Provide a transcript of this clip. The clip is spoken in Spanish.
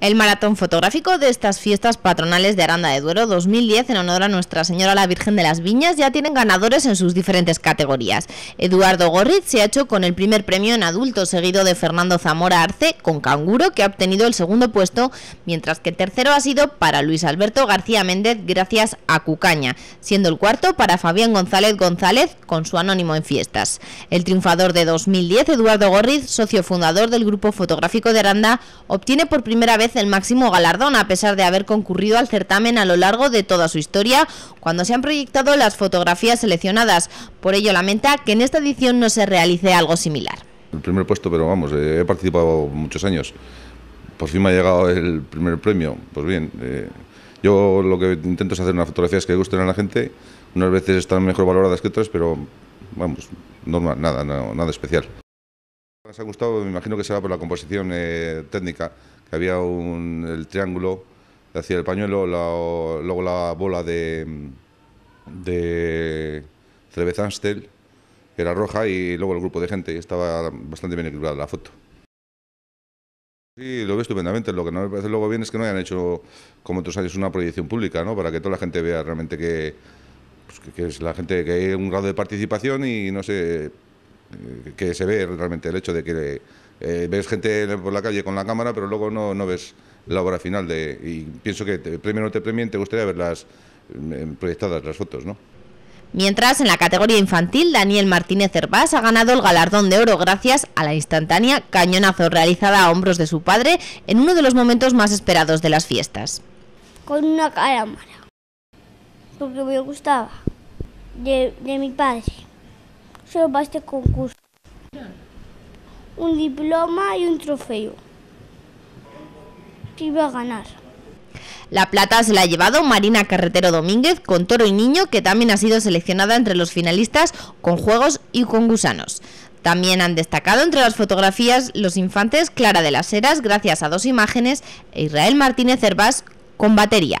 El maratón fotográfico de estas fiestas patronales de Aranda de Duero 2010 en honor a Nuestra Señora la Virgen de las Viñas ya tienen ganadores en sus diferentes categorías. Eduardo Gorriz se ha hecho con el primer premio en adulto, seguido de Fernando Zamora Arce con Canguro, que ha obtenido el segundo puesto, mientras que el tercero ha sido para Luis Alberto García Méndez gracias a Cucaña, siendo el cuarto para Fabián González González con su anónimo en fiestas. El triunfador de 2010, Eduardo Gorriz, socio fundador del grupo fotográfico de Aranda, obtiene por primera vez el máximo galardón, a pesar de haber concurrido al certamen a lo largo de toda su historia, cuando se han proyectado las fotografías seleccionadas. Por ello lamenta que en esta edición no se realice algo similar. El primer puesto, pero vamos, eh, he participado muchos años. Por fin me ha llegado el primer premio. Pues bien, eh, yo lo que intento es hacer unas fotografías que gusten a la gente. Unas veces están mejor valoradas que otras, pero vamos, normal, nada, nada especial. Les ha gustado, me imagino que será por la composición eh, técnica, había un, el triángulo hacia el pañuelo, luego la bola de, de Anstel, era roja, y luego el grupo de gente, y estaba bastante bien equilibrada la foto. Sí, lo veo estupendamente. Lo que no me parece luego bien es que no hayan hecho, como otros años, una proyección pública, ¿no? Para que toda la gente vea realmente que, pues, que es la gente, que hay un grado de participación y no sé, eh, que se ve realmente el hecho de que eh, ves gente por la calle con la cámara, pero luego no, ves la obra final. De, y pienso que te, premio no te premien, te gustaría verlas mm, em, proyectadas las fotos, ¿no? Mientras, en la categoría infantil, Daniel Martínez Herbás ha ganado el galardón de oro gracias a la instantánea cañonazo realizada a hombros de su padre en uno de los momentos más esperados de las fiestas. Con una cámara, porque me gustaba, de, de mi padre. Solo para este concurso un diploma y un trofeo. Iba a ganar. La plata se la ha llevado Marina Carretero Domínguez con Toro y Niño, que también ha sido seleccionada entre los finalistas con juegos y con gusanos. También han destacado entre las fotografías los infantes Clara de las Heras, gracias a dos imágenes, e Israel Martínez Hervás con batería.